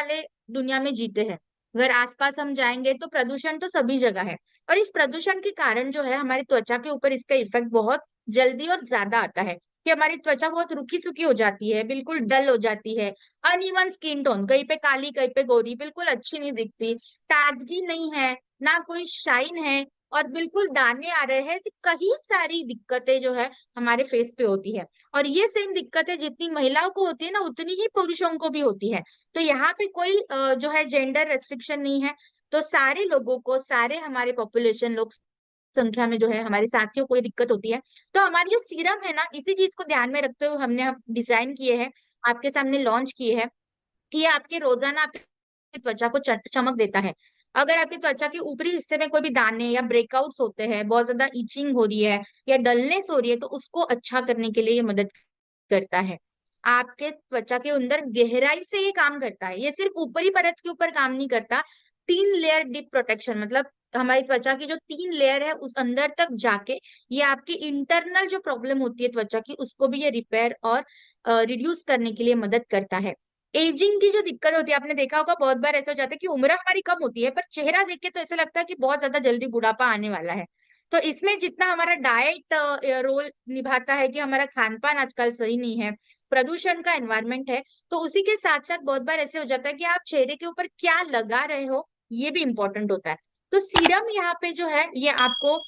वाले दुनिया में जीते हैं अगर आसपास हम जाएंगे तो प्रदूषण तो सभी जगह है और इस प्रदूषण के कारण जो है हमारी त्वचा के ऊपर इसका इफेक्ट बहुत जल्दी और ज्यादा आता है कि हमारी त्वचा बहुत रुकी सुखी हो जाती है बिल्कुल डल हो जाती है अनइवन स्किन टोन कहीं पे काली कहीं पे गोरी बिल्कुल अच्छी नहीं दिखती ताजगी नहीं है ना कोई शाइन है और बिल्कुल दाने आ रहे हैं कई सारी दिक्कतें जो है हमारे फेस पे होती है और ये सेम दिक्कतें जितनी महिलाओं को होती है ना उतनी ही पुरुषों को भी होती है तो यहाँ पे कोई जो है जेंडर रेस्ट्रिक्शन नहीं है तो सारे लोगों को सारे हमारे पॉपुलेशन लोग संख्या में जो है हमारे साथियों को दिक्कत होती है तो हमारी जो सीरम है ना इसी चीज को ध्यान में रखते हुए हमने डिजाइन किए हैं आपके सामने लॉन्च किए हैं कि आपके रोजाना आपके त्वचा को चमक देता है अगर आपकी त्वचा के ऊपरी हिस्से में कोई भी दाने या ब्रेकआउट्स होते हैं बहुत ज्यादा इचिंग हो रही है या डलनेस हो रही है तो उसको अच्छा करने के लिए ये मदद करता है आपके त्वचा के अंदर गहराई से ये काम करता है ये सिर्फ ऊपरी परत के ऊपर काम नहीं करता तीन लेयर डीप प्रोटेक्शन मतलब हमारी त्वचा की जो तीन लेयर है उस अंदर तक जाके ये आपकी इंटरनल जो प्रॉब्लम होती है त्वचा की उसको भी ये रिपेयर और रिड्यूस करने के लिए मदद करता है एजिंग की जो दिक्कत होती है आपने देखा होगा बहुत बार ऐसा हो जाता है कि उम्र हमारी कम होती है पर चेहरा देख के तो ऐसा लगता है कि बहुत ज्यादा जल्दी बुढ़ापा आने वाला है तो इसमें जितना हमारा डाइट रोल निभाता है कि हमारा खान पान आजकल सही नहीं है प्रदूषण का एनवायरमेंट है तो उसी के साथ साथ बहुत बार ऐसे हो जाता है कि आप चेहरे के ऊपर क्या लगा रहे हो ये भी इम्पोर्टेंट होता है तो सीरम यहाँ पे जो है ये आपको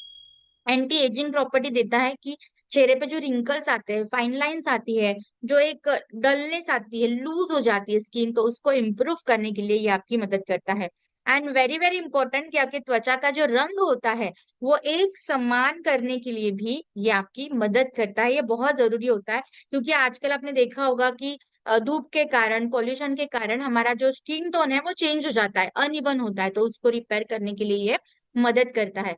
एंटी एजिंग प्रॉपर्टी देता है कि चेहरे पे जो रिंकल्स आते हैं फाइन लाइंस आती है जो एक डलनेस आती है लूज हो जाती है स्किन तो उसको इम्प्रूव करने के लिए ये आपकी मदद करता है एंड वेरी वेरी इंपॉर्टेंट कि आपकी त्वचा का जो रंग होता है वो एक समान करने के लिए भी ये आपकी मदद करता है ये बहुत जरूरी होता है क्योंकि आजकल आपने देखा होगा कि धूप के कारण पॉल्यूशन के कारण हमारा जो स्किन टोन है वो चेंज हो जाता है अनइवन होता है तो उसको रिपेयर करने के लिए ये मदद करता है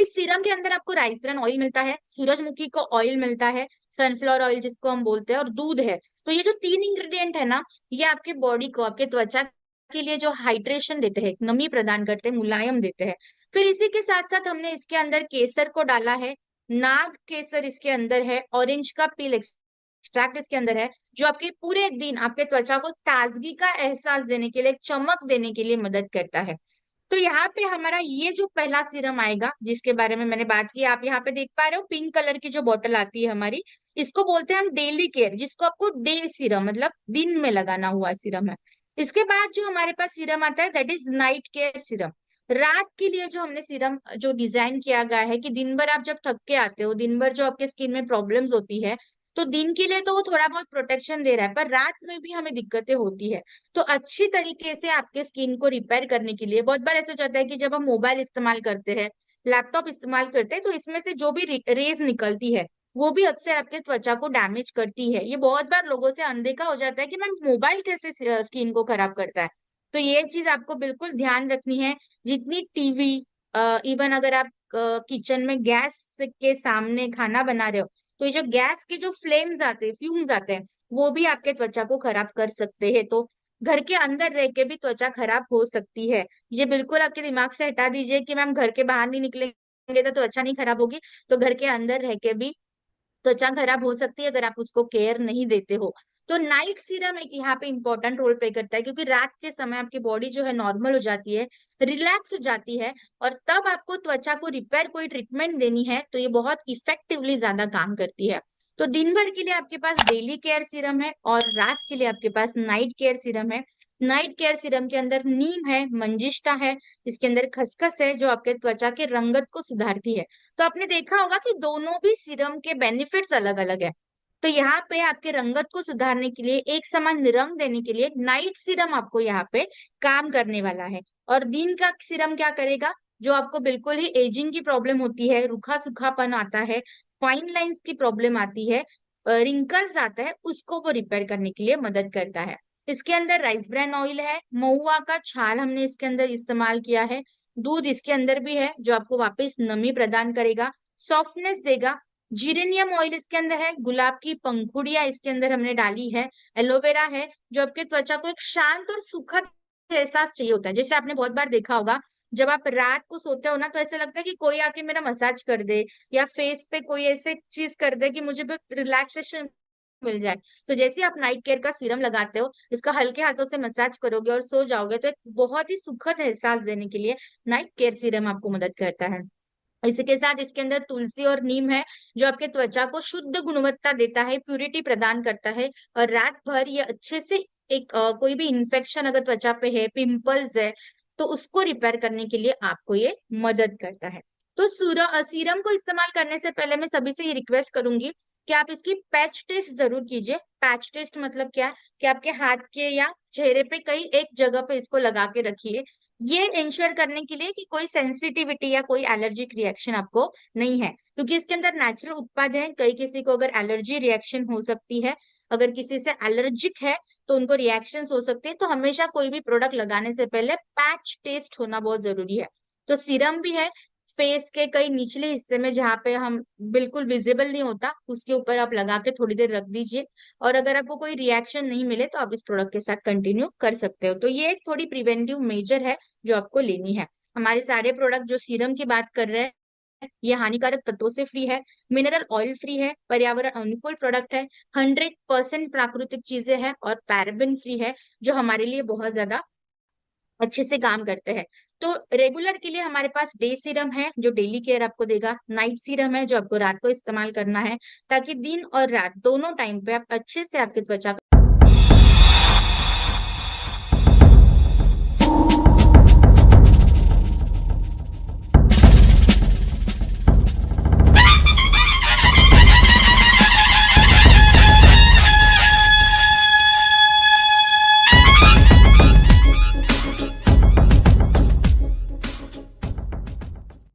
इस सीरम के अंदर आपको राइसब्रन ऑयल मिलता है सूरजमुखी का ऑयल मिलता है सनफ्लावर ऑयल जिसको हम बोलते हैं और दूध है तो ये जो तीन इंग्रेडिएंट है ना ये आपके बॉडी को आपके त्वचा के लिए जो हाइड्रेशन देते हैं नमी प्रदान करते हैं मुलायम देते हैं फिर इसी के साथ साथ हमने इसके अंदर केसर को डाला है नाग केसर इसके अंदर है ऑरेंज का पील एक्सट्रैक्ट इसके अंदर है जो आपके पूरे दिन आपके त्वचा को ताजगी का एहसास देने के लिए चमक देने के लिए मदद करता है तो यहाँ पे हमारा ये जो पहला सीरम आएगा जिसके बारे में मैंने बात की आप यहाँ पे देख पा रहे हो पिंक कलर की जो बोतल आती है हमारी इसको बोलते हैं हम डेली केयर जिसको आपको डे सीरम मतलब दिन में लगाना हुआ सीरम है इसके बाद जो हमारे पास सीरम आता है that is night care serum रात के लिए जो हमने सीरम जो डिजाइन किया गया है कि दिन भर आप जब थक के आते हो दिन भर जो आपके स्किन में प्रॉब्लम्स होती है तो दिन के लिए तो वो थोड़ा बहुत प्रोटेक्शन दे रहा है पर रात में भी हमें दिक्कतें होती है तो अच्छी तरीके से आपके स्किन को रिपेयर करने के लिए बहुत बार ऐसा हो जाता है कि जब हम मोबाइल इस्तेमाल करते हैं लैपटॉप इस्तेमाल करते हैं तो इसमें से जो भी रेज निकलती है वो भी अक्सर आपके त्वचा को डैमेज करती है ये बहुत बार लोगों से अनदेखा हो जाता है कि मैम मोबाइल कैसे स्किन को खराब करता है तो ये चीज आपको बिल्कुल ध्यान रखनी है जितनी टीवी इवन अगर आप किचन में गैस के सामने खाना बना रहे हो तो ये जो गैस के जो फ्लेम्स आते हैं फ्यूम्स आते हैं वो भी आपके त्वचा को खराब कर सकते हैं तो घर के अंदर रह के भी त्वचा खराब हो सकती है ये बिल्कुल आपके दिमाग से हटा दीजिए कि मैम घर के बाहर नहीं निकलेंगे तो त्वचा नहीं खराब होगी तो घर के अंदर रह के भी त्वचा खराब हो सकती है अगर आप उसको केयर नहीं देते हो तो नाइट सीरम एक यहाँ पे इंपॉर्टेंट रोल प्ले करता है क्योंकि रात के समय आपकी बॉडी जो है नॉर्मल हो जाती है रिलैक्स हो जाती है और तब आपको त्वचा को रिपेयर कोई ट्रीटमेंट देनी है तो ये बहुत इफेक्टिवली ज्यादा काम करती है तो दिन भर के लिए आपके पास डेली केयर सीरम है और रात के लिए आपके पास नाइट केयर सीरम है नाइट केयर सीरम के अंदर नीम है मंजिष्टा है इसके अंदर खसखस है जो आपके त्वचा के रंगत को सुधारती है तो आपने देखा होगा कि दोनों भी सीरम के बेनिफिट्स अलग अलग है तो यहाँ पे आपके रंगत को सुधारने के लिए एक समान रंग देने के लिए नाइट सीरम आपको यहाँ पे काम करने वाला है और दिन का सीरम क्या करेगा जो आपको बिल्कुल ही एजिंग की प्रॉब्लम होती है रूखा सूखापन आता है फाइन लाइंस की प्रॉब्लम आती है रिंकल्स आता है उसको वो रिपेयर करने के लिए मदद करता है इसके अंदर राइस ब्रैन ऑयल है महुआ का छाल हमने इसके अंदर इस्तेमाल किया है दूध इसके अंदर भी है जो आपको वापस नमी प्रदान करेगा सॉफ्टनेस देगा जीरेनियम ऑयल इसके अंदर है गुलाब की पंखुड़िया इसके अंदर हमने डाली है एलोवेरा है जो आपके त्वचा को एक शांत और सुखद एहसास चाहिए होता है जैसे आपने बहुत बार देखा होगा जब आप रात को सोते हो ना तो ऐसा लगता है कि कोई आके मेरा मसाज कर दे या फेस पे कोई ऐसे चीज कर दे कि मुझे रिलैक्सेशन मिल जाए तो जैसे आप नाइट केयर का सीरम लगाते हो इसका हल्के हाथों से मसाज करोगे और सो जाओगे तो एक बहुत ही सुखद एहसास देने के लिए नाइट केयर सीरम आपको मदद करता है इसी के साथ इसके अंदर तुलसी और नीम है जो आपके त्वचा को शुद्ध गुणवत्ता देता है प्यूरिटी प्रदान करता है और रात भर ये अच्छे से एक आ, कोई भी इन्फेक्शन अगर त्वचा पे है पिंपल्स है तो उसको रिपेयर करने के लिए आपको ये मदद करता है तो सूरा सीरम को इस्तेमाल करने से पहले मैं सभी से ये रिक्वेस्ट करूंगी कि आप इसकी पैच टेस्ट जरूर कीजिए पैच टेस्ट मतलब क्या है कि आपके हाथ के या चेहरे पे कई एक जगह पे इसको लगा के रखिए ये इंश्योर करने के लिए कि कोई सेंसिटिविटी या कोई एलर्जिक रिएक्शन आपको नहीं है क्योंकि इसके अंदर नेचुरल उत्पाद है कई किसी को अगर एलर्जी रिएक्शन हो सकती है अगर किसी से एलर्जिक है तो उनको रिएक्शन हो सकते हैं तो हमेशा कोई भी प्रोडक्ट लगाने से पहले पैच टेस्ट होना बहुत जरूरी है तो सीरम भी है फेस के कई निचले हिस्से में जहाँ पे हम बिल्कुल विजिबल नहीं होता उसके ऊपर आप लगा के थोड़ी देर रख दीजिए और अगर आपको कोई रिएक्शन नहीं मिले तो आप इस प्रोडक्ट के साथ कंटिन्यू कर सकते हो तो ये एक थोड़ी प्रिवेंटिव मेजर है जो आपको लेनी है हमारे सारे प्रोडक्ट जो सीरम की बात कर रहे हैं ये हानिकारक तत्वों से फ्री है मिनरल ऑयल फ्री है पर्यावरण अनुकूल प्रोडक्ट है हंड्रेड परसेंट प्राकृतिक चीजें हैं और पैराबिन फ्री है जो हमारे लिए बहुत ज्यादा अच्छे से काम करते हैं तो रेगुलर के लिए हमारे पास डे सीरम है जो डेली केयर आपको देगा नाइट सीरम है जो आपको रात को इस्तेमाल करना है ताकि दिन और रात दोनों टाइम पे आप अच्छे से आपकी त्वचा